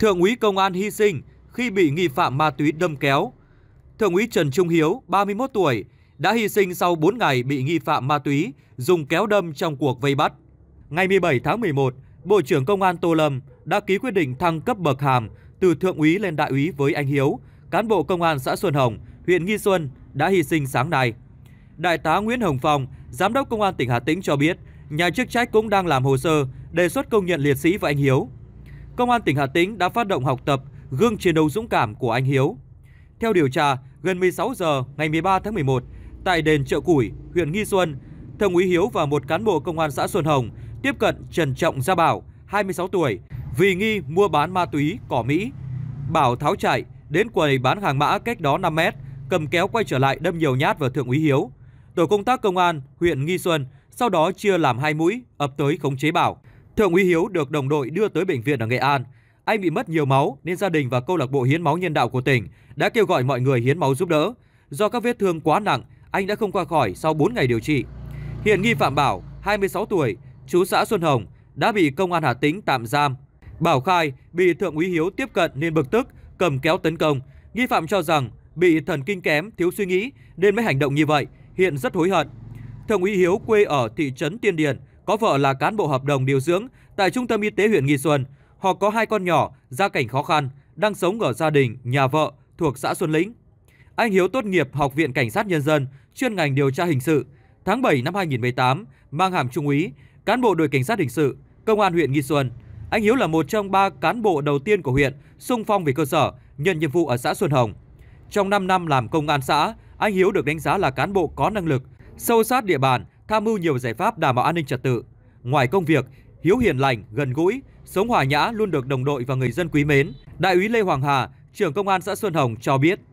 Thượng úy công an hy sinh khi bị nghi phạm ma túy đâm kéo. Thượng úy Trần Trung Hiếu, 31 tuổi, đã hy sinh sau 4 ngày bị nghi phạm ma túy dùng kéo đâm trong cuộc vây bắt. Ngày 17 tháng 11, Bộ trưởng Công an Tô Lâm đã ký quyết định thăng cấp bậc hàm từ thượng úy lên đại úy với anh Hiếu, cán bộ công an xã Xuân Hồng, huyện Nghi Xuân đã hy sinh sáng nay. Đại tá Nguyễn Hồng Phong, Giám đốc Công an tỉnh Hà Tĩnh cho biết, nhà chức trách cũng đang làm hồ sơ đề xuất công nhận liệt sĩ và anh Hiếu Công an tỉnh Hà Tĩnh đã phát động học tập gương chiến đấu dũng cảm của anh Hiếu. Theo điều tra, gần 16 giờ ngày 13 tháng 11, tại đền chợ Củi, huyện Nghi Xuân, Thượng úy Hiếu và một cán bộ công an xã Xuân Hồng tiếp cận Trần Trọng Gia Bảo, 26 tuổi, vì nghi mua bán ma túy cỏ Mỹ. Bảo tháo chạy, đến quầy bán hàng mã cách đó 5 mét, cầm kéo quay trở lại đâm nhiều nhát vào Thượng úy Hiếu. Tổ công tác công an huyện Nghi Xuân sau đó chia làm hai mũi ập tới khống chế Bảo. Thượng úy Hiếu được đồng đội đưa tới bệnh viện ở Nghệ An. Anh bị mất nhiều máu nên gia đình và câu lạc bộ hiến máu nhân đạo của tỉnh đã kêu gọi mọi người hiến máu giúp đỡ. Do các vết thương quá nặng, anh đã không qua khỏi sau 4 ngày điều trị. Hiện nghi phạm Bảo, 26 tuổi, chú xã Xuân Hồng, đã bị công an Hà Tĩnh tạm giam. Bảo khai bị Thượng úy Hiếu tiếp cận nên bực tức, cầm kéo tấn công. Nghi phạm cho rằng bị thần kinh kém, thiếu suy nghĩ nên mới hành động như vậy, hiện rất hối hận. Thượng úy Hiếu quê ở thị trấn Tiên Điền, có vợ là cán bộ hợp đồng điều dưỡng tại Trung tâm Y tế huyện Nghi Xuân. Họ có hai con nhỏ, gia cảnh khó khăn, đang sống ở gia đình, nhà vợ thuộc xã Xuân Lĩnh. Anh Hiếu tốt nghiệp Học viện Cảnh sát Nhân dân, chuyên ngành điều tra hình sự. Tháng 7 năm 2018, mang hàm trung úy, cán bộ đội cảnh sát hình sự, công an huyện Nghi Xuân. Anh Hiếu là một trong ba cán bộ đầu tiên của huyện sung phong về cơ sở, nhận nhiệm vụ ở xã Xuân Hồng. Trong 5 năm làm công an xã, anh Hiếu được đánh giá là cán bộ có năng lực, sâu sát địa bàn, tham mưu nhiều giải pháp đảm bảo an ninh trật tự. Ngoài công việc, Hiếu hiền lành, gần gũi, sống hòa nhã luôn được đồng đội và người dân quý mến. Đại úy Lê Hoàng Hà, trưởng công an xã Xuân Hồng cho biết,